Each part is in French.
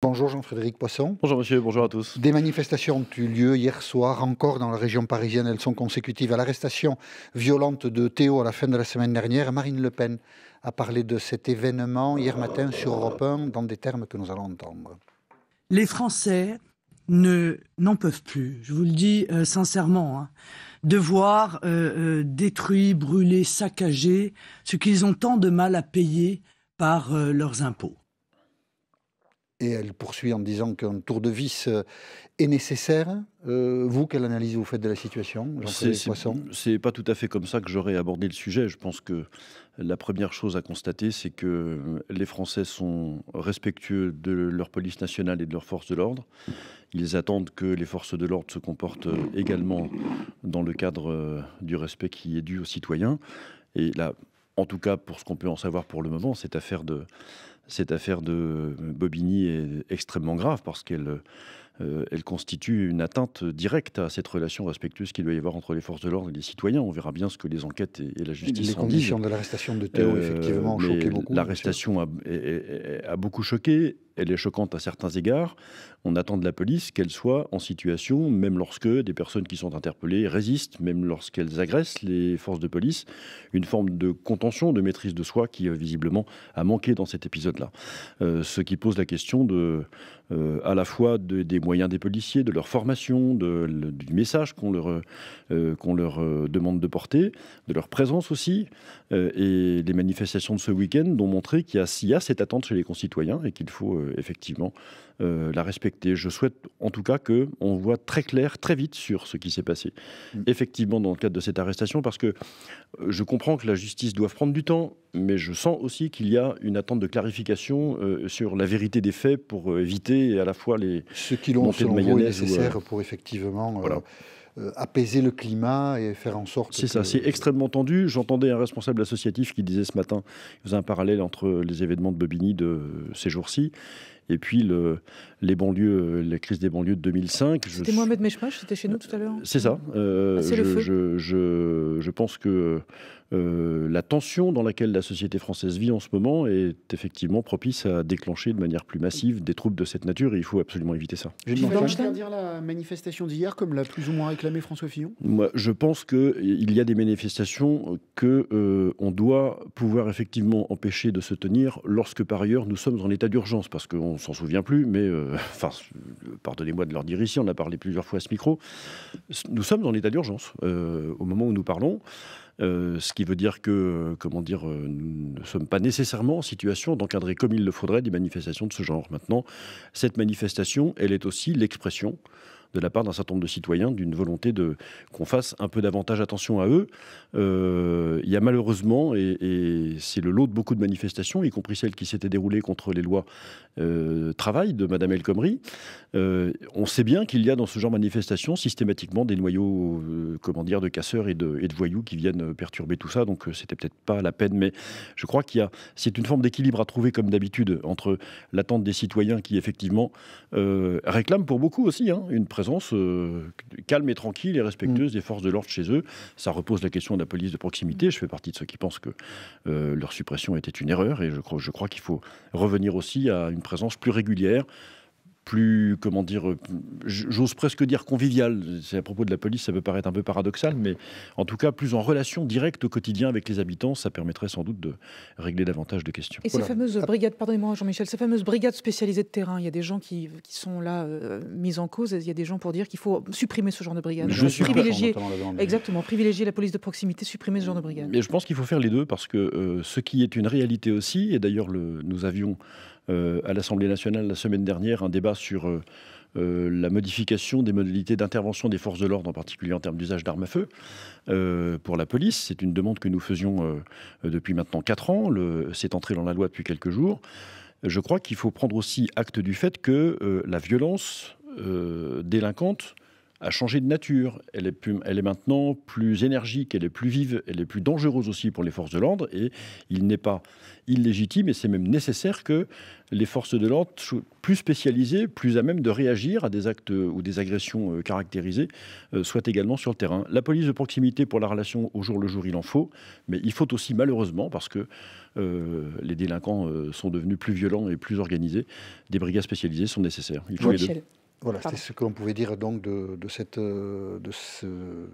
Bonjour Jean-Frédéric Poisson. Bonjour monsieur, bonjour à tous. Des manifestations ont eu lieu hier soir encore dans la région parisienne. Elles sont consécutives à l'arrestation violente de Théo à la fin de la semaine dernière. Marine Le Pen a parlé de cet événement hier matin sur Europe 1 dans des termes que nous allons entendre. Les Français ne n'en peuvent plus, je vous le dis euh, sincèrement, hein, de voir euh, euh, détruit, brûlé, saccagé ce qu'ils ont tant de mal à payer par leurs impôts. Et elle poursuit en disant qu'un tour de vis euh, est nécessaire. Euh, vous, quelle analyse vous faites de la situation, C'est pas tout à fait comme ça que j'aurais abordé le sujet. Je pense que la première chose à constater, c'est que euh, les Français sont respectueux de leur police nationale et de leurs forces de l'ordre. Ils attendent que les forces de l'ordre se comportent également dans le cadre du respect qui est dû aux citoyens. Et là, en tout cas, pour ce qu'on peut en savoir pour le moment, cette affaire de cette affaire de euh, Bobigny est extrêmement grave parce qu'elle euh, euh, elle constitue une atteinte directe à cette relation respectueuse qu'il doit y avoir entre les forces de l'ordre et les citoyens. On verra bien ce que les enquêtes et, la justice Les conditions de l'arrestation de Théo, effectivement, ont choqué beaucoup. L'arrestation a, beaucoup choqué elle est choquante à certains égards. On attend de la police qu'elle soit en situation, même lorsque des personnes qui sont interpellées résistent, même lorsqu'elles agressent les forces de police, une forme de contention, de maîtrise de soi qui euh, visiblement a manqué dans cet épisode-là. Euh, ce qui pose la question de, euh, à la fois des moyens des policiers, de leur formation, du message qu'on leur, leur demande de porter, de leur présence aussi. et les manifestations de ce week-end ont montré qu'il y, y, a cette attente chez les concitoyens et qu'il faut effectivement euh, la respecter. Je souhaite en tout cas que on voit très clair, très vite sur ce qui s'est passé. Mm. Effectivement, dans le cadre de cette arrestation, parce que euh, je comprends que la justice doit prendre du temps, mais je sens aussi qu'il y a une attente de clarification euh, sur la vérité des faits pour éviter à la fois les ce qui l'ont fait est nécessaire pour effectivement euh, apaiser le climat et faire en sorte. C'est que... ça, c'est extrêmement tendu. J'entendais un responsable associatif qui disait ce matin, il faisait un parallèle entre les événements de Bobigny de ces jours-ci et puis le, les banlieues, euh, la crise des banlieues de 2005. C'était Mohamed c'était chez nous tout à l'heure. Euh, c'est ça. Euh, ah, je, le feu. Je, pense que euh, la tension dans laquelle la société française vit en ce moment est effectivement propice à déclencher de manière plus massive des troubles de cette nature et il faut absolument éviter ça. Je vais dire la manifestation d'hier comme l'a plus ou moins réclamé François Fillon Moi, Je pense qu'il y a des manifestations que on doit pouvoir effectivement empêcher de se tenir lorsque par ailleurs nous sommes en état d'urgence parce qu'on ne s'en souvient plus mais euh, enfin, pardonnez-moi de leur dire ici, on a parlé plusieurs fois à ce micro, nous sommes dans état d'urgence euh, au moment où nous parlons. Euh, ce qui veut dire que, comment dire, nous ne sommes pas nécessairement en situation d'encadrer comme il le faudrait des manifestations de ce genre. Maintenant, cette manifestation, elle est aussi l'expression de la part d'un certain nombre de citoyens, d'une volonté de qu'on fasse un peu davantage attention à eux. Euh, il y a malheureusement, et, c'est le lot de beaucoup de manifestations, y compris celles qui s'étaient déroulées contre les lois euh, travail de Madame El Khomri, euh, on sait bien qu'il y a dans ce genre de manifestation systématiquement des noyaux, comment dire, de casseurs et de, et de voyous qui viennent perturber tout ça. Donc c'était peut-être pas la peine, mais je crois qu'il y a, c'est une forme d'équilibre à trouver comme d'habitude entre l'attente des citoyens qui effectivement réclament pour beaucoup aussi hein, une une présence euh, calme et tranquille et respectueuse des forces de l'ordre chez eux. Ça repose la question de la police de proximité. Je fais partie de ceux qui pensent que euh, leur suppression était une erreur et je crois, je crois qu'il faut revenir aussi à une présence plus régulière plus, comment dire, euh, j'ose presque dire convivial. C'est à propos de la police, ça peut paraître un peu paradoxal, mais en tout cas plus en relation directe au quotidien avec les habitants, ça permettrait sans doute de régler davantage de questions. Et ces fameuses brigades, pardonnez-moi Jean-Michel, ces fameuses brigades spécialisées de terrain, il y a des gens qui, sont là euh, mises mis en cause, il y a des gens pour dire qu'il faut supprimer ce genre de brigade. Je suis privilégier, exactement, privilégier la police de proximité, supprimer ce genre de brigade. Mais je pense qu'il faut faire les deux parce que euh, ce qui est une réalité aussi, et d'ailleurs nous avions euh, à l'Assemblée nationale la semaine dernière un débat sur euh, euh, la modification des modalités d'intervention des forces de l'ordre, en particulier en termes d'usage d'armes à feu, pour la police. C'est une demande que nous faisions depuis maintenant quatre ans. C'est entré dans la loi depuis quelques jours. Je crois qu'il faut prendre aussi acte du fait que la violence délinquante a changé de nature. Elle est, maintenant plus énergique, elle est plus vive, elle est plus dangereuse aussi pour les forces de l'ordre. Et il n'est pas illégitime, et c'est même nécessaire que les forces de l'ordre plus spécialisées, plus à même de réagir à des actes ou des agressions euh, caractérisées, euh, soient également sur le terrain. La police de proximité pour la relation au jour le jour, il en faut, mais il faut aussi malheureusement, parce que euh, les délinquants sont devenus plus violents et plus organisés, des brigades spécialisées sont nécessaires. Il faut voilà, c'était ce que l'on pouvait dire donc euh, de,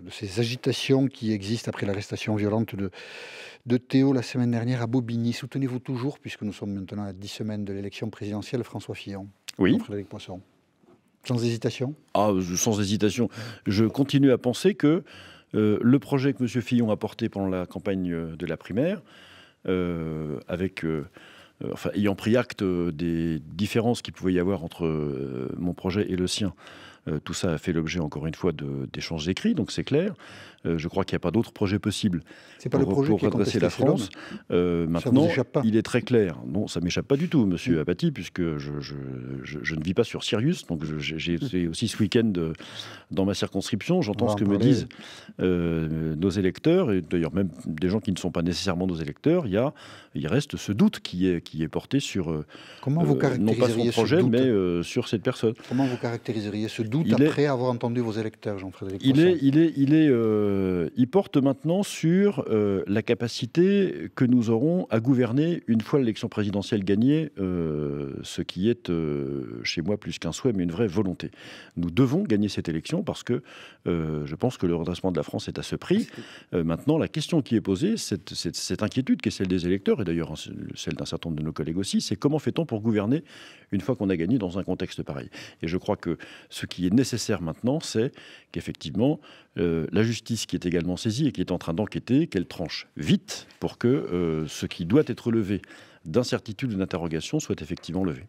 ces agitations qui existent après l'arrestation violente de, Théo la semaine dernière à Bobigny. Soutenez-vous toujours, puisque nous sommes maintenant à dix semaines de l'élection présidentielle, François Fillon. Oui. Frédéric Poisson. Sans hésitation Ah, sans hésitation. Je continue à penser que euh, le projet que M. Fillon a porté pendant la campagne euh, de la primaire, avec. Euh, enfin, ayant pris acte euh, des différences qu'il pouvait y avoir entre euh, mon projet et le sien, euh, tout ça a fait l'objet, encore une fois, d'échanges écrits, donc c'est clair. Euh, je crois qu'il n'y a pas d'autre projet possible pour, pas le projet pour redresser la France. Euh, maintenant, il est très clair. Non, ça m'échappe pas du tout, monsieur mm. Apathy, puisque je, ne vis pas sur Sirius. Donc j'ai été mm. aussi ce week-end dans ma circonscription. J'entends ah, ce que me disent nos électeurs, et d'ailleurs même des gens qui ne sont pas nécessairement nos électeurs. Il, y il reste ce doute qui est, porté sur... Comment vous non pas projet, mais sur cette personne. Comment vous caractériseriez ce doute il après avoir entendu vos électeurs, Jean-Frédéric. Il est, il est, il est, euh, porte maintenant sur euh, la capacité que nous aurons à gouverner une fois l'élection présidentielle gagnée, euh, ce qui est chez moi plus qu'un souhait, mais une vraie volonté. Nous devons gagner cette élection parce que je pense que le redressement de la France est à ce prix. maintenant, la question qui est posée, cette, cette inquiétude qui est celle des électeurs et d'ailleurs hein, celle d'un certain nombre de nos collègues aussi, c'est comment fait-on pour gouverner une fois qu'on a gagné dans un contexte pareil. Et je crois que ce qui est nécessaire maintenant, c'est qu'effectivement, euh, la justice qui est également saisie et qui est en train d'enquêter, qu'elle tranche vite pour que euh, ce qui doit être levé d'incertitude ou d'interrogation soit effectivement levé.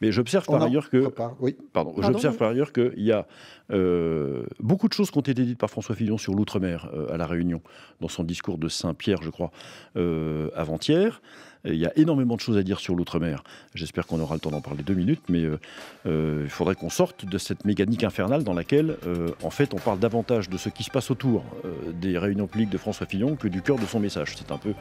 Mais j'observe par, ailleurs que, oui. pardon, par ailleurs qu'il y a euh, beaucoup de choses qui ont été dites par François Fillon sur l'outre-mer à la Réunion, dans son discours de Saint-Pierre, je crois, avant-hier. Il y a énormément de choses à dire sur l'outre-mer. J'espère qu'on aura le temps d'en parler deux minutes, mais euh, euh, il faudrait qu'on sorte de cette mécanique infernale dans laquelle, euh, en fait, on parle davantage de ce qui se passe autour des réunions publiques de François Fillon que du cœur de son message. C'est un peu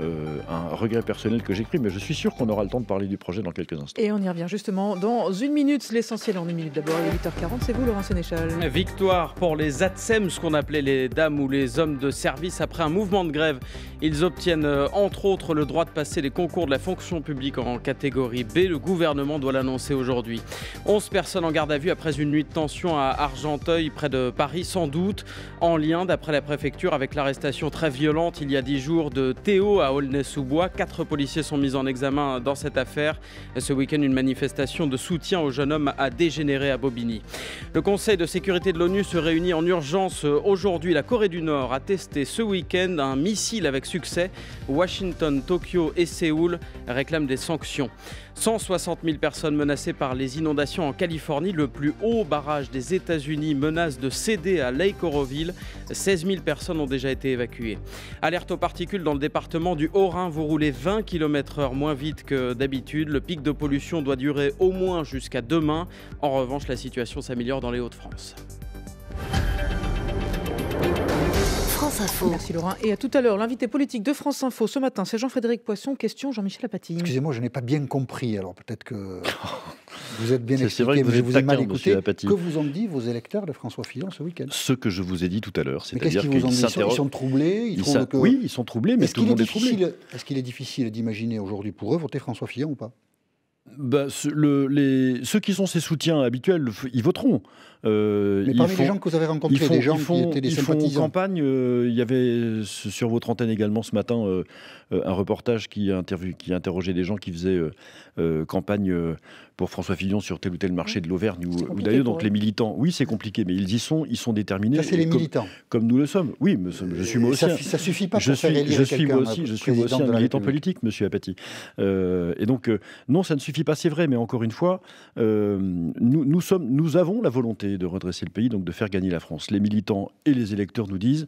un regret personnel que j'écris, mais je suis sûr qu'on aura le temps de parler du projet dans quelques instants. Et on y revient justement dans une minute, l'essentiel en une minute d'abord. à 8h40, c'est vous Laurent Sénéchal. Victoire pour les ATSEM, ce qu'on appelait les dames ou les hommes de service après un mouvement de grève. Ils obtiennent entre autres le droit de passer les concours de la fonction publique en catégorie B. Le gouvernement doit l'annoncer aujourd'hui. 11 personnes en garde à vue après une nuit de tension à Argenteuil, près de Paris, sans doute en lien, d'après la préfecture, avec l'arrestation très violente il y a 10 jours de Théo à Aulnay-sous-Bois. Quatre policiers sont mis en examen dans cette affaire. Ce week-end, une manifestation de soutien au jeune homme a dégénéré à Bobigny. Le Conseil de sécurité de l'ONU se réunit en urgence aujourd'hui. La Corée du Nord a testé ce week-end un missile avec succès. Washington, Tokyo et Séoul réclame des sanctions. 160 000 personnes menacées par les inondations en Californie. Le plus haut barrage des États-Unis menace de céder à Lake Oroville. 16 000 personnes ont déjà été évacuées. Alerte aux particules dans le département du Haut-Rhin. Vous roulez 20 km/h moins vite que d'habitude. Le pic de pollution doit durer au moins jusqu'à demain. En revanche, la situation s'améliore dans les Hauts-de-France. Merci Laurent. Et à tout à l'heure, l'invité politique de France Info ce matin, c'est Jean-Frédéric Poisson. Question Jean-Michel Apathy. Excusez-moi, je n'ai pas bien compris. Alors peut-être que vous êtes bien expliqué, vous avez mal écouté. Que vous ont dit vos électeurs de François Fillon ce week-end Ce que je vous ai dit tout à l'heure, c'est-à-dire qu'ils vous ils, troublés. Oui, ils sont troublés, mais Est-ce qu'il est difficile d'imaginer aujourd'hui pour eux voter François Fillon ou pas bah, les, ceux qui sont ses soutiens habituels, ils voteront. Euh, Mais parmi les gens que vous avez rencontrés, des gens qui étaient des ils Font campagne, euh, il y avait sur votre antenne également ce matin euh, un reportage qui, qui interrogeait des gens qui faisaient campagne pour François Fillon sur tel ou tel marché de l'Auvergne ou, d'ailleurs. Donc les militants, oui, c'est compliqué, mais ils y sont, ils sont déterminés. c'est les militants. Comme, nous le sommes. Oui, je suis moi aussi. Ça, suffit pas je suis, je suis moi hein, aussi, je suis un militant politique, Monsieur Apathy. Euh, et donc euh, non, ça ne suffit pas, c'est vrai. Mais encore une fois, euh, nous, nous, sommes, nous avons la volonté de redresser le pays, donc de faire gagner la France. Les militants et les électeurs nous disent.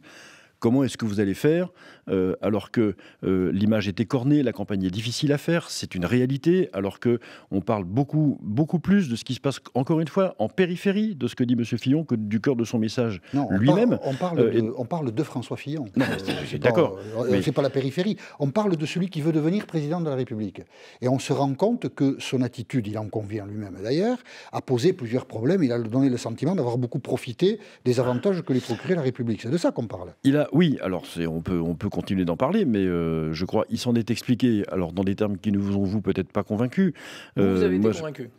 Comment est-ce que vous allez faire euh, alors que euh, l'image est écornée, la campagne est difficile à faire, c'est une réalité, alors que on parle beaucoup, beaucoup plus de ce qui se passe, encore une fois, en périphérie de ce que dit M. Fillon que du cœur de son message lui-même. On, parle, euh, on de, François Fillon. D'accord. C'est pas la périphérie. On parle de celui qui veut devenir président de la République. Et on se rend compte que son attitude, il en convient lui-même d'ailleurs, a posé plusieurs problèmes. Il a donné le sentiment d'avoir beaucoup profité des avantages que lui procurait la République. C'est de ça qu'on parle. Il a oui, alors on peut, on peut continuer d'en parler, mais euh, je crois qu'il s'en est expliqué, alors dans des termes qui ne vous ont vous peut-être pas convaincu. vous avez euh, été convaincu.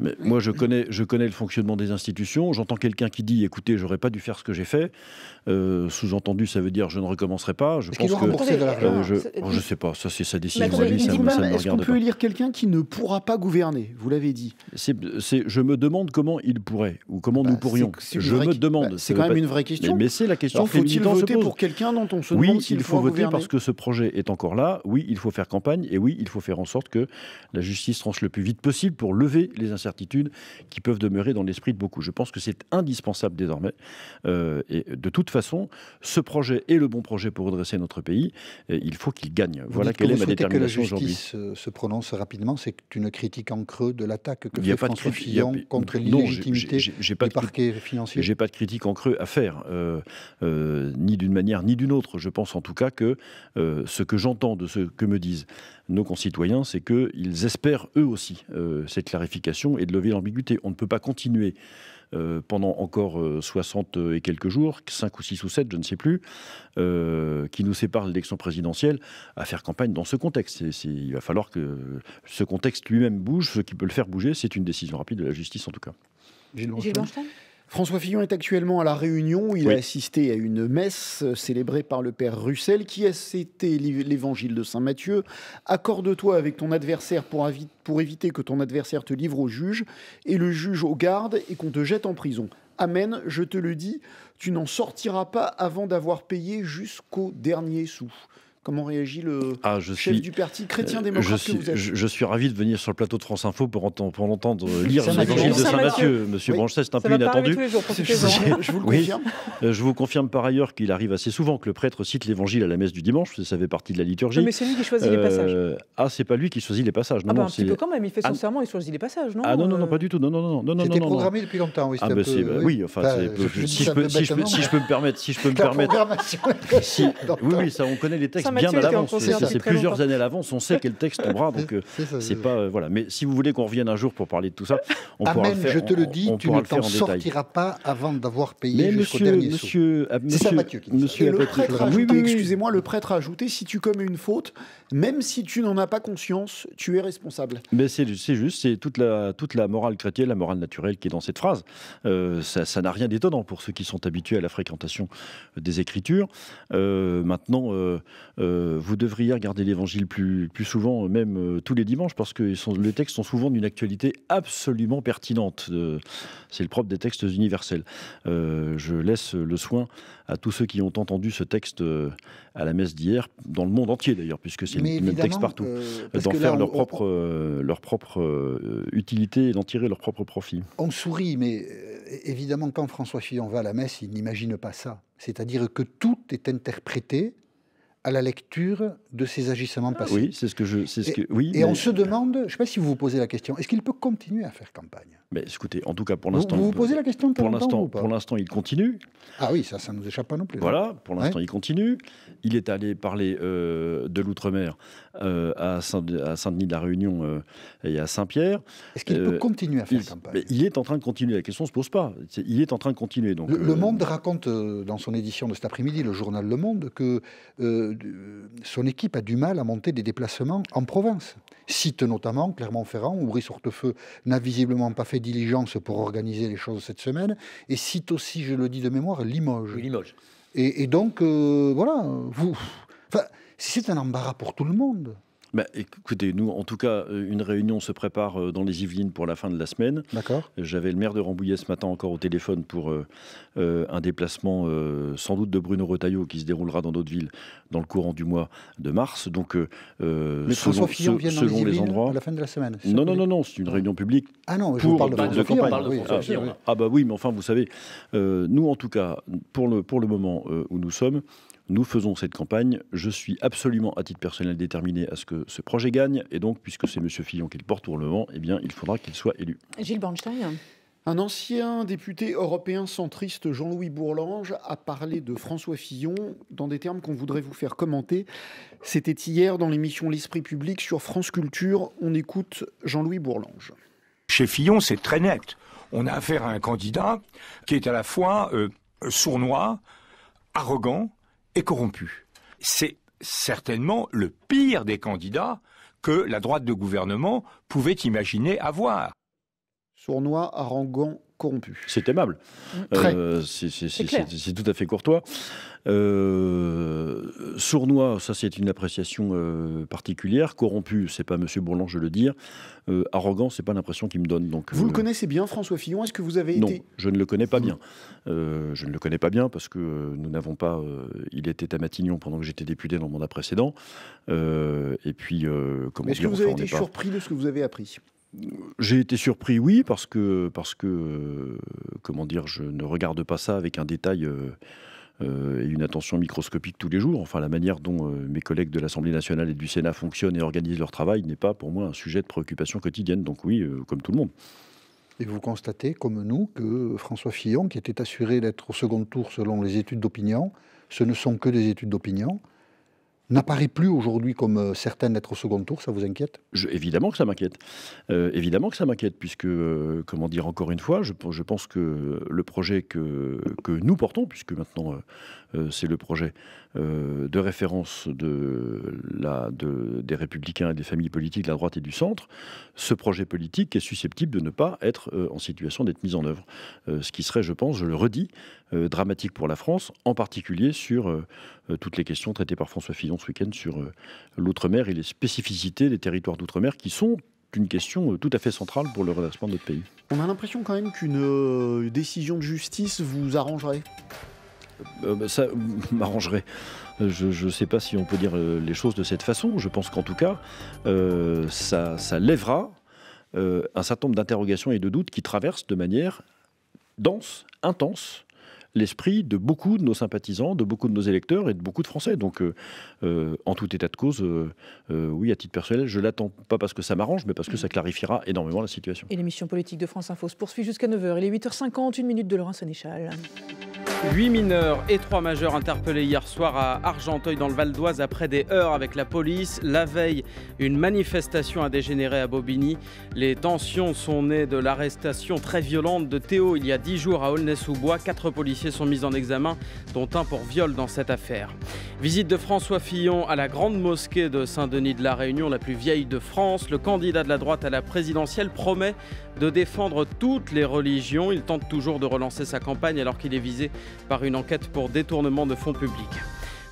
Mais moi, je connais, je connais le fonctionnement des institutions. J'entends quelqu'un qui dit écoutez, j'aurais pas dû faire ce que j'ai fait. Euh, sous-entendu, ça veut dire je ne recommencerai pas. Je pense que. De euh, je, ne oh, sais pas, ça c'est sa décision. Est-ce qu'on peut élire quelqu'un qui ne pourra pas gouverner Vous l'avez dit. je me demande comment il pourrait ou comment nous bah, pourrions. je me demande. Bah, c'est quand même une vraie question. Mais, c'est la question. Faut-il voter pour quelqu'un dont on se oui, il faut voter parce que ce projet est encore là. Oui, il faut faire campagne et oui, il faut faire en sorte que la justice tranche le plus vite possible pour lever les incertitudes qui peuvent demeurer dans l'esprit de beaucoup. Je pense que c'est indispensable désormais. Euh, et de toute façon, ce projet est le bon projet pour redresser notre pays. il faut qu'il gagne. voilà quelle est ma détermination aujourd'hui. Que la justice se prononce rapidement, c'est une critique en creux de l'attaque que fait François Fillon contre l'illégitimité du parquet financier. J'ai pas de critique en creux à faire, euh, euh, ni d'une manière ni d'une autre. Je pense en tout cas que ce que j'entends de ce que me disent nos concitoyens, c'est qu'ils espèrent eux aussi cette clarification et de lever l'ambiguïté. On ne peut pas continuer euh, pendant encore 60 euh, euh, et quelques jours, 5 ou 6 ou 7, je ne sais plus, qui nous séparent de l'élection présidentielle, à faire campagne dans ce contexte. il va falloir que ce contexte lui-même bouge. Ce qui peut le faire bouger, c'est une décision rapide de la justice en tout cas. Gilles François Fillon est actuellement à La Réunion. Il a assisté à une messe euh, célébrée par le Père Russel, qui a cité l'évangile de Saint Matthieu. Accorde-toi avec ton adversaire pour, pour éviter que ton adversaire te livre au juge, et le juge au garde, et qu'on te jette en prison. Amen, je te le dis, tu n'en sortiras pas avant d'avoir payé jusqu'au dernier sou. Comment réagit le ah, chef du parti euh, chrétien démocrate je suis, vous êtes je, je, suis ravi de venir sur le plateau de France Info pour entendre, pour euh, lire l'évangile de saint Matthieu. Monsieur oui. Branchet, c'est un peu inattendu. je, vous le confirme. Euh, je vous confirme par ailleurs qu'il arrive assez souvent que le prêtre cite l'évangile à la messe du dimanche, ça fait partie de la liturgie. mais c'est lui qui choisit les passages. Ah, c'est pas lui qui choisit les passages. Non, ah bah, non, un petit peu quand même, il fait son serment, il choisit les passages, non Ah non, non, non, pas du tout. C'était programmé depuis longtemps, oui. Ah bah, oui, enfin, si je peux me permettre, si je peux me permettre. Oui, oui, ça, on connaît les textes bien à l'avance, C'est plusieurs années à l'avance. On sait quel texte tombera, donc c'est euh, pas euh, voilà. Mais si vous voulez qu'on revienne un jour pour parler de tout ça, on pourra le faire. Je te le dis, tu ne t'en sortiras pas avant d'avoir payé jusqu'au dernier monsieur, euh, C'est ça, Mathieu. Qui dit monsieur, le prêtre excusez-moi, le prêtre a ajouté si tu commets une faute, même si tu n'en as pas conscience, tu es responsable. Mais c'est juste, c'est toute la toute la morale chrétienne, la morale naturelle qui est dans cette phrase. ça n'a rien d'étonnant pour ceux qui sont habitués à la fréquentation des Écritures. maintenant, euh, vous devriez regarder l'évangile plus, souvent, euh, même euh, tous les dimanches, parce que les textes sont souvent d'une actualité absolument pertinente. c'est le propre des textes universels. je laisse le soin à tous ceux qui ont entendu ce texte à la messe d'hier, dans le monde entier d'ailleurs, puisque c'est le même texte partout, d'en faire propre, leur propre utilité et d'en tirer leur propre profit. On sourit, mais évidemment, quand François Fillon va à la messe, il n'imagine pas ça. C'est-à-dire que tout est interprété à la lecture de ses agissements ah. passés. Oui, c'est ce que je. Ce que, oui, et on se demande, je ne sais pas si vous vous posez la question, est-ce qu'il peut continuer à faire campagne mais Écoutez, en tout cas pour l'instant. Vous vous posez la question pour l'instant Pour l'instant, il continue. Ah oui, ça ne nous échappe pas non plus. Hein. Voilà, pour l'instant, il continue. Il est allé parler euh, de l'outre-mer euh, à Saint-Denis-de-la-Réunion euh, et à Saint-Pierre. Est-ce qu'il peut continuer à faire campagne mais Il est en train de continuer, la question ne se pose pas. il est en train de continuer. Donc, le, le Monde raconte dans son édition de cet après-midi, le journal Le Monde, que son équipe a du mal à monter des déplacements en province. Cite notamment Clermont-Ferrand, où Brice Hortefeux n'a visiblement pas fait diligence pour organiser les choses cette semaine, et cite aussi, je le dis de mémoire, Limoges. Limoges. Et, donc, euh, voilà, vous. Enfin, c'est un embarras pour tout le monde. Bah, écoutez, nous, en tout cas, euh, une réunion se prépare euh, dans les Yvelines pour la fin de la semaine. D'accord. J'avais le maire de Rambouillet ce matin encore au téléphone pour euh, un déplacement sans doute de Bruno Retailleau qui se déroulera dans d'autres villes dans le courant du mois de mars. Donc, Mais selon, les, endroits. à la fin de la semaine. Non, non, non, c'est une réunion publique. Ah non, je vous parle de, de, campagne. Ah, ah, bah oui, mais enfin, vous savez, nous en tout cas, pour le, pour le moment où nous sommes, nous faisons cette campagne. Je suis absolument, à titre personnel, déterminé à ce que ce projet gagne. Et donc, puisque c'est M. Fillon qui le porte pour le moment, eh bien, il faudra qu'il soit élu. Gilles Bornstein un ancien député européen centriste, Jean-Louis Bourlange, a parlé de François Fillon dans des termes qu'on voudrait vous faire commenter. C'était hier dans l'émission L'Esprit public sur France Culture. On écoute Jean-Louis Bourlange. Chez Fillon, c'est très net. On a affaire à un candidat qui est à la fois euh, sournois, arrogant, est corrompu. C'est certainement le pire des candidats que la droite de gouvernement pouvait imaginer avoir. Sournois, arrogant, corrompu. C'est aimable. Mmh. Euh, c'est tout à fait courtois. Euh, sournois, ça c'est une appréciation euh, particulière. Corrompu, c'est pas Monsieur Bourlange je le dire. arrogant, c'est pas l'impression qu'il me donne. Donc vous le connaissez bien, François Fillon. Est-ce que vous avez non, été je ne le connais pas mmh. bien. je ne le connais pas bien parce que nous n'avons pas. il était à Matignon pendant que j'étais député dans le mandat précédent. et puis, comment Est-ce que vous avez été surpris de ce que vous avez appris j'ai été surpris, oui, parce que, parce que euh, comment dire, je ne regarde pas ça avec un détail euh, euh, et une attention microscopique tous les jours. Enfin, la manière dont mes collègues de l'Assemblée nationale et du Sénat fonctionnent et organisent leur travail n'est pas pour moi un sujet de préoccupation quotidienne. Donc oui, comme tout le monde. Et vous constatez, comme nous, que François Fillon, qui était assuré d'être au second tour selon les études d'opinion, ce ne sont que des études d'opinion n'apparaît plus aujourd'hui comme euh, certain d'être au second tour, ça vous inquiète Évidemment que ça m'inquiète. Euh, évidemment que ça m'inquiète, puisque, euh, comment dire encore une fois, je, pense que le projet que, nous portons, puisque maintenant c'est le projet de référence de la, des républicains et des familles politiques de la droite et du centre, ce projet politique est susceptible de ne pas être en situation d'être mis en œuvre. ce qui serait, je pense, je le redis, euh, dramatique pour la France, en particulier sur euh, euh, toutes les questions traitées par François Fillon ce week-end sur l'outre-mer et les spécificités des territoires d'outre-mer qui sont une question tout à fait centrale pour le redressement de notre pays. On a l'impression quand même qu'une décision de justice vous arrangerait bah, ça m'arrangerait. Je ne sais pas si on peut dire les choses de cette façon. Je pense qu'en tout cas, ça, lèvera un certain nombre d'interrogations et de doutes qui traversent de manière dense, intense, l'esprit de beaucoup de nos sympathisants, de beaucoup de nos électeurs et de beaucoup de Français. Donc, euh, euh, en tout état de cause, euh, oui, à titre personnel, je l'attends pas parce que ça m'arrange, mais parce que ça mmh. clarifiera énormément la situation. Et l'émission politique de France Info se poursuit jusqu'à 9h. Il est 8h50, une minute de Laurent Sénéchal. Huit mineurs et trois majeurs interpellés hier soir à Argenteuil dans le Val d'Oise après des heures avec la police. La veille, une manifestation a dégénéré à Bobigny. Les tensions sont nées de l'arrestation très violente de Théo il y a dix jours à Aulnay-sous-Bois. Quatre policiers sont mis en examen, dont un pour viol dans cette affaire. Visite de François Fillon à la grande mosquée de Saint-Denis de la Réunion, la plus vieille de France. Le candidat de la droite à la présidentielle promet de défendre toutes les religions. Il tente toujours de relancer sa campagne alors qu'il est visé par une enquête pour détournement de fonds publics.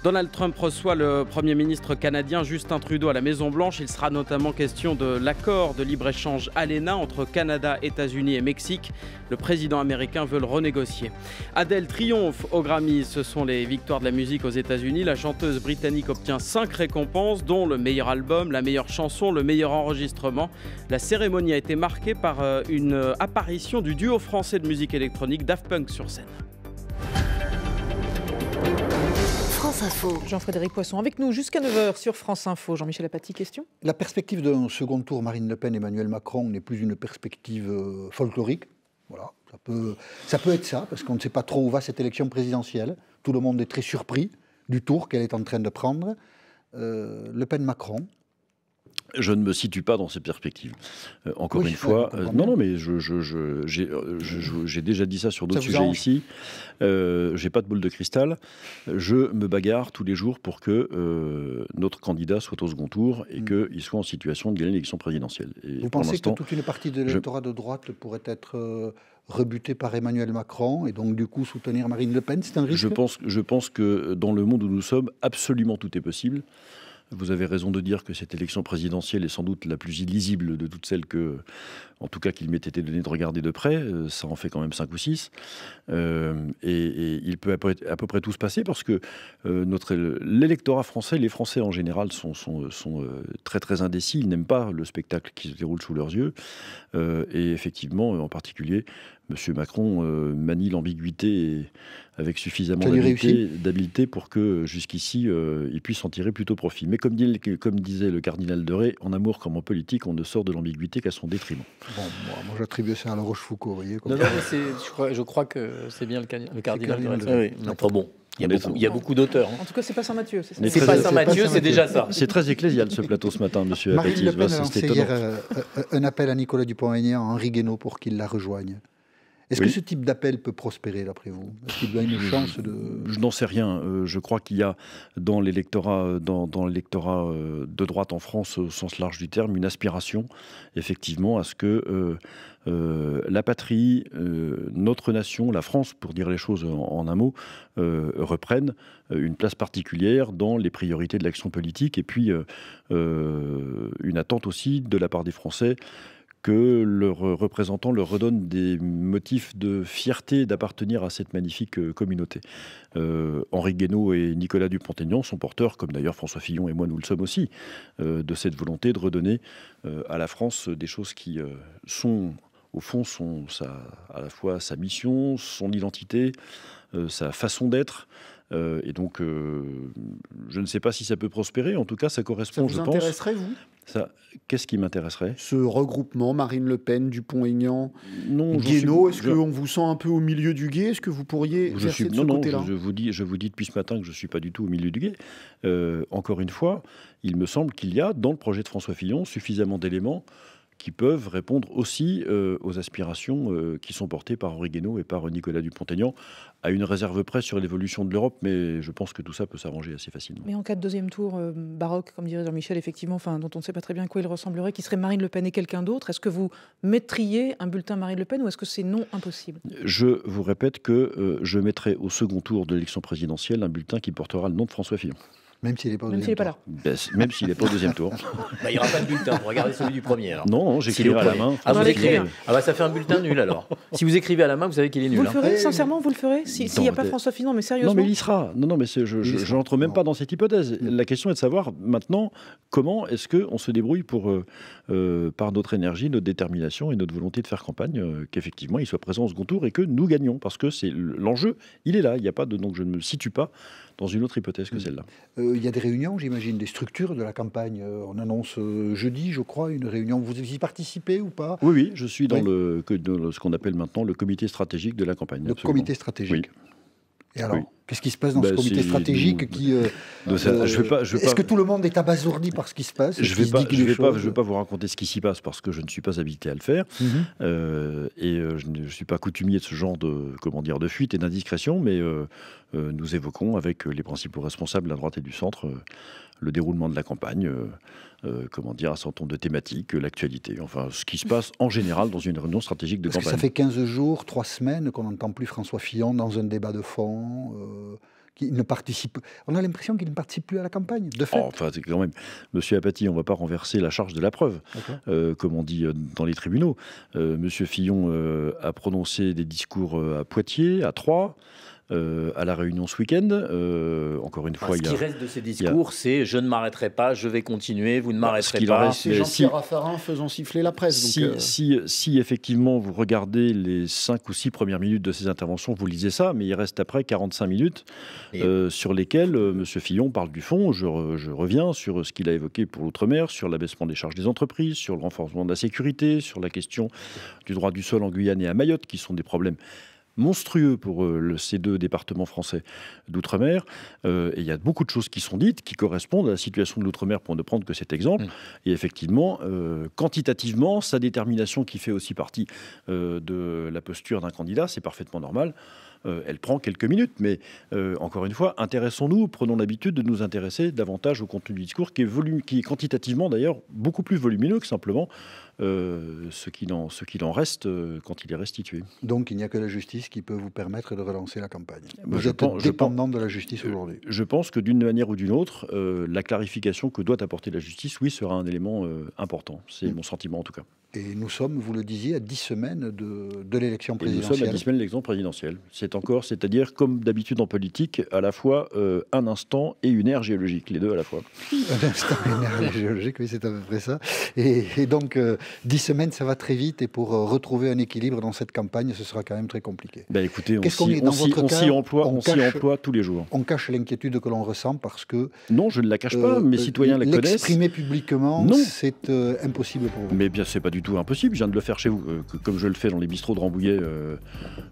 Donald Trump reçoit le Premier ministre canadien Justin Trudeau à la Maison-Blanche. Il sera notamment question de l'accord de libre-échange ALENA entre Canada, États-Unis et Mexique. Le président américain veut le renégocier. Adele triomphe au Grammy. Ce sont les victoires de la musique aux États-Unis. La chanteuse britannique obtient cinq récompenses, dont le meilleur album, la meilleure chanson, le meilleur enregistrement. La cérémonie a été marquée par euh, une euh, apparition du duo français de musique électronique Daft Punk sur scène. Jean-Frédéric Poisson, avec nous jusqu'à 9h sur France Info. Jean-Michel Apathy, question La perspective d'un second tour Marine Le Pen-Emmanuel Macron n'est plus une perspective euh, folklorique. Voilà, ça peut, ça peut être ça, parce qu'on ne sait pas trop où va cette élection présidentielle. Tout le monde est très surpris du tour qu'elle est en train de prendre. Euh, le Pen-Macron, je ne me situe pas dans ces perspectives. Euh, encore une fois, euh, non, non, mais euh, j'ai déjà dit ça sur d'autres sujets ici. Je j'ai pas de boule de cristal. Je me bagarre tous les jours pour que notre candidat soit au second tour et hmm. qu'il soit en situation de gagner l'élection présidentielle. Vous pensez que toute une partie de l'électorat de droite pourrait être rebutée par Emmanuel Macron et donc du coup soutenir Marine Le Pen C'est un risque je pense que dans le monde où nous sommes, absolument tout est possible. Vous avez raison de dire que cette élection présidentielle est sans doute la plus illisible de toutes celles que, en tout cas, qu'il m'ait été donné de regarder de près. Euh, ça en fait quand même cinq ou six. Euh, et, il peut à peu, près tout se passer parce que euh, notre, l'électorat français, les Français en général, sont, très très indécis. Ils n'aiment pas le spectacle qui se déroule sous leurs yeux. et effectivement, en particulier, M. Macron euh, manie l'ambiguïté avec suffisamment d'habileté pour que jusqu'ici, euh, il puisse en tirer plutôt profit. Mais comme, disait le cardinal de Ré, en amour comme en politique, on ne sort de l'ambiguïté qu'à son détriment. Bon, moi, j'attribue ça à la Rochefoucauld, vous voyez. non, non, je, crois, je, crois, que c'est bien le, cardinal, de Ré. Ah oui. Enfin bon. Il y, a beaucoup, d'auteurs. Hein. En tout cas, c'est pas Saint-Mathieu. C'est pas Saint-Mathieu, c'est déjà ça. C'est très ecclésial ce plateau ce matin, monsieur Marine Le Pen un appel à Nicolas Dupont-Aignan, à Henri Guénaud, pour qu'il la rejoigne. Est-ce que ce type d'appel peut prospérer, d'après vous Est-ce qu'il a une chance de... Je n'en sais rien. Euh, je crois qu'il y a dans l'électorat, euh, dans, l'électorat euh, de droite en France, au sens large du terme, une aspiration, effectivement, à ce que la patrie, notre nation, la France, pour dire les choses en, un mot, reprenne une place particulière dans les priorités de l'action politique et puis une attente aussi de la part des Français que leurs représentants leur redonnent des motifs de fierté d'appartenir à cette magnifique euh, communauté. Euh, Henri Guénaud et Nicolas Dupont-Aignan sont porteurs, comme d'ailleurs François Fillon et moi nous le sommes aussi, euh, de cette volonté de redonner à la France des choses qui sont, au fond, à la fois sa mission, son identité, sa façon d'être. Euh, et donc, euh, je ne sais pas si ça peut prospérer. En tout cas, ça correspond, je pense. Ça vous vous Qu'est-ce qui m'intéresserait Ce regroupement, Marine Le Pen, Dupont-Aignan, Guénaud, est-ce qu'on vous sent un peu au milieu du guet Est-ce que vous pourriez je suis... de non, ce non, je, vous dis, je vous dis depuis ce matin que je ne suis pas du tout au milieu du guet. Euh, encore une fois, il me semble qu'il y a dans le projet de François Fillon suffisamment d'éléments qui peuvent répondre aussi euh, aux aspirations euh, qui sont portées par Henri et par Nicolas Dupont-Aignan, à une réserve près sur l'évolution de l'Europe, mais je pense que tout ça peut s'arranger assez facilement. Mais en cas de deuxième tour euh, baroque, comme dirait Jean-Michel, effectivement, enfin, dont on ne sait pas très bien quoi il ressemblerait, qui serait Marine Le Pen et quelqu'un d'autre, est-ce que vous mettriez un bulletin Marine Le Pen ou est-ce que c'est non impossible Je vous répète que je mettrai au second tour de l'élection présidentielle un bulletin qui portera le nom de François Fillon. Même s'il n'est pas, là. Ben, même s'il n'est pas au deuxième tour. Bah, il n'y aura pas de bulletin pour regarder celui du premier. Non, non j'écrirai à la main. Ah, vous ah, bah, ça fait un bulletin nul alors. Si vous écrivez à la main, vous savez qu'il est nul. Vous le hein. ferez, sincèrement, vous le ferez S'il n'y a pas François Fillon, mais sérieusement. Non, mais il y sera. Non, non, mais je n'entre même pas dans cette hypothèse. La question est de savoir maintenant comment est-ce qu'on se débrouille pour, euh, euh, par notre énergie, notre détermination et notre volonté de faire campagne, euh, qu'effectivement il soit présent au second tour et que nous gagnons, Parce que c'est l'enjeu, il est là. Il n'y a pas de. Donc je ne me situe pas dans une autre hypothèse que mm. celle-là il y a des réunions, j'imagine, des structures de la campagne. Euh, on annonce euh, jeudi, je crois, une réunion. Vous y participez ou pas Oui, oui, je suis dans, Le, ce qu'on appelle maintenant le comité stratégique de la campagne. Le comité stratégique. Et alors Qu'est-ce qui se passe dans bah, ce comité stratégique qui Est-ce que tout le monde est abasourdi par ce qui se passe Je ne vais, pas, je vais, pas, vous raconter ce qui s'y passe parce que je ne suis pas habité à le faire mhm. euh, et euh, je ne suis pas coutumier de ce genre de comment dire de fuite et d'indiscrétion, mais euh, nous évoquons avec les principaux responsables de la droite et du centre le déroulement de la campagne, euh, euh, comment dire, à son tour de thématique, l'actualité, enfin ce qui se passe en général dans une réunion stratégique de campagne. ça fait 15 jours, 3 semaines qu'on n'entend plus François Fillon dans un débat de fond. Euh, ne participe. On a l'impression qu'il ne participe plus à la campagne, de fait. Oh, enfin, c'est quand même. Monsieur Apathy, on ne va pas renverser la charge de la preuve, comme on dit dans les tribunaux. Monsieur Fillon a prononcé des discours à Poitiers, à Troyes. Euh, à la réunion ce week-end. Euh, encore une fois, ce il y a, qui reste de ces discours, c'est je ne m'arrêterai pas, je vais continuer, vous ne bah, m'arrêterez pas. C'est Jean-Pierre si, faisant siffler la presse. Euh. Si, si, effectivement vous regardez les 5 ou 6 premières minutes de ces interventions, vous lisez ça, mais il reste après 45 minutes sur lesquelles M. Fillon parle du fond. Je, je reviens sur ce qu'il a évoqué pour l'outre-mer, sur l'abaissement des charges des entreprises, sur le renforcement de la sécurité, sur la question du droit du sol en Guyane et à Mayotte, qui sont des problèmes monstrueux pour euh, le, ces deux départements français d'outre-mer. Euh, et il y a beaucoup de choses qui sont dites qui correspondent à la situation de l'outre-mer, pour ne prendre que cet exemple. Mm. Et effectivement, euh, quantitativement, sa détermination qui fait aussi partie de la posture d'un candidat, c'est parfaitement normal. Euh, elle prend quelques minutes. Mais euh, encore une fois, intéressons-nous, prenons l'habitude de nous intéresser davantage au contenu du discours, qui est, quantitativement d'ailleurs beaucoup plus volumineux que simplement euh, ce qu'il en, reste quand il est restitué. Donc il n'y a que la justice qui peut vous permettre de relancer la campagne. Bah, vous je êtes dépendant de la justice aujourd'hui. Je pense que d'une manière ou d'une autre, la clarification que doit apporter la justice, oui, sera un élément important. C'est mm. mon sentiment en tout cas. Et nous sommes, vous le disiez, à 10 semaines de, l'élection présidentielle. nous sommes à 10 semaines de l'élection présidentielle. C'est encore, c'est-à-dire, comme d'habitude en politique, à la fois euh, un instant et une ère géologique, les deux à la fois. un instant et une ère géologique, oui, c'est à peu près ça. Et, donc, euh, dix 10 semaines, ça va très vite. Et pour euh, retrouver un équilibre dans cette campagne, ce sera quand même très compliqué. Ben écoutez, on s'y emploie, on, on emploie tous les jours. On cache l'inquiétude que l'on ressent parce que. Non, je ne la cache pas, mes citoyens la connaissent. L'exprimer publiquement, c'est impossible pour vous. Mais bien, c'est pas du tout impossible. Je viens de le faire chez vous, euh, comme je le fais dans les bistrots de Rambouillet euh,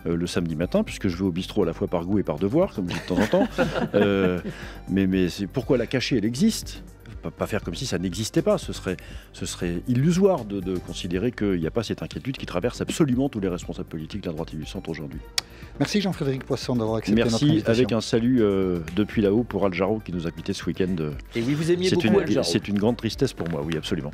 euh, le samedi matin, puisque je vais au bistrot à la fois par goût et par devoir, comme je dis de temps en temps. mais mais c'est pourquoi la cacher, elle existe pas faire comme si ça n'existait pas. Ce serait, ce serait illusoire de, considérer qu'il n'y a pas cette inquiétude qui traverse absolument tous les responsables politiques de la droite et du centre aujourd'hui. Merci Jean-Frédéric Poisson d'avoir accepté Merci notre Merci avec un salut depuis là-haut pour Al Aljaro qui nous a quitté ce week-end. Et oui, vous aimez beaucoup C'est une grande tristesse pour moi, oui, absolument.